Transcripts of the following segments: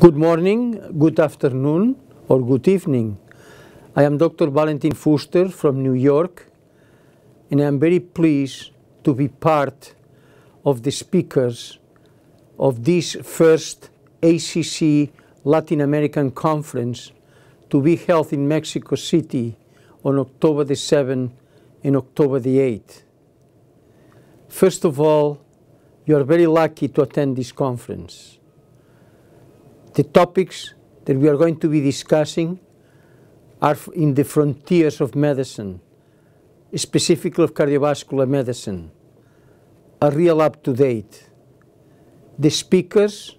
Good morning, good afternoon, or good evening. I am Dr. Valentin Fuster from New York, and I am very pleased to be part of the speakers of this first ACC Latin American Conference to be held in Mexico City on October the 7th and October the 8th. First of all, you are very lucky to attend this conference. The topics that we are going to be discussing are in the frontiers of medicine, specifically of cardiovascular medicine, A real up to date. The speakers,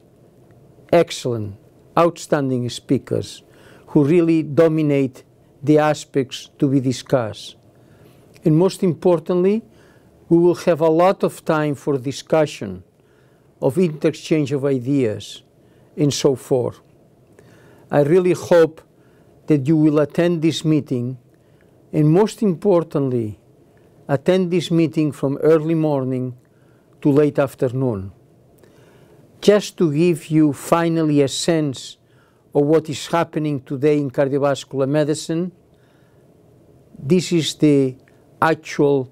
excellent, outstanding speakers who really dominate the aspects to be discussed. And most importantly, we will have a lot of time for discussion, of interchange of ideas, and so forth. I really hope that you will attend this meeting and most importantly, attend this meeting from early morning to late afternoon, just to give you finally a sense of what is happening today in cardiovascular medicine. This is the actual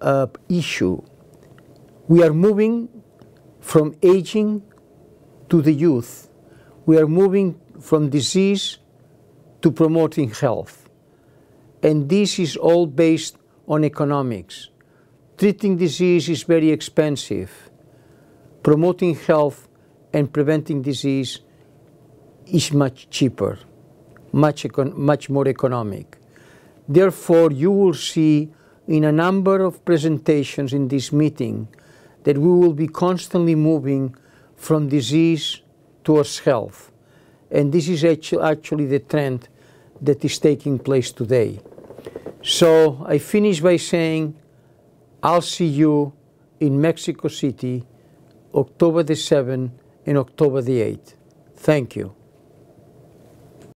uh, issue. We are moving from aging to the youth. We are moving from disease to promoting health. And this is all based on economics. Treating disease is very expensive. Promoting health and preventing disease is much cheaper, much, much more economic. Therefore, you will see in a number of presentations in this meeting that we will be constantly moving from disease towards health. And this is actually the trend that is taking place today. So I finish by saying, I'll see you in Mexico City, October the 7th and October the 8th. Thank you.